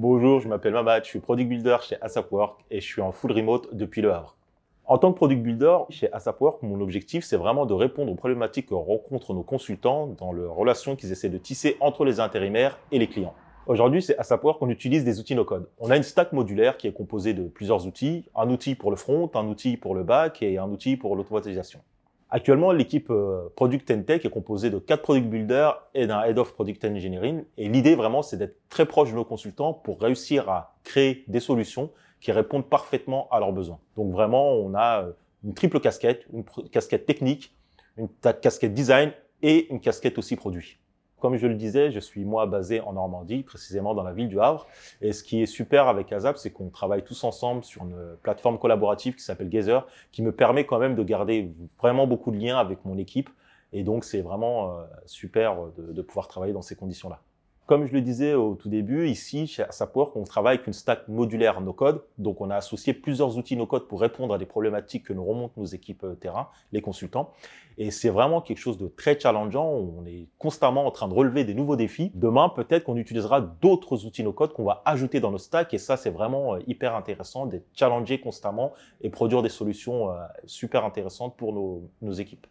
Bonjour, je m'appelle Mamad, je suis Product Builder chez ASAP et je suis en full remote depuis Le Havre. En tant que Product Builder chez ASAP mon objectif c'est vraiment de répondre aux problématiques que rencontrent nos consultants dans leurs relation qu'ils essaient de tisser entre les intérimaires et les clients. Aujourd'hui, c'est Asapwork qu'on utilise des outils no-code. On a une stack modulaire qui est composée de plusieurs outils, un outil pour le front, un outil pour le back et un outil pour l'automatisation. Actuellement, l'équipe euh, Product and Tech est composée de quatre Product Builders et d'un Head of Product Engineering. Et l'idée vraiment, c'est d'être très proche de nos consultants pour réussir à créer des solutions qui répondent parfaitement à leurs besoins. Donc vraiment, on a euh, une triple casquette, une casquette technique, une casquette design et une casquette aussi produit. Comme je le disais, je suis moi basé en Normandie, précisément dans la ville du Havre. Et ce qui est super avec ASAP, c'est qu'on travaille tous ensemble sur une plateforme collaborative qui s'appelle Gazer, qui me permet quand même de garder vraiment beaucoup de liens avec mon équipe. Et donc, c'est vraiment euh, super de pouvoir travailler dans ces conditions-là. Comme je le disais au tout début, ici, chez AssapWork, on travaille avec une stack modulaire no-code. Donc, on a associé plusieurs outils no-code pour répondre à des problématiques que nous remontent nos équipes euh, terrain, les consultants. Et c'est vraiment quelque chose de très challengeant. On est constamment en train de relever des nouveaux défis. Demain, peut-être qu'on utilisera d'autres outils no-code qu'on va ajouter dans nos stacks. Et ça, c'est vraiment euh, hyper intéressant d'être challengé constamment et produire des solutions euh, super intéressantes pour nos équipes.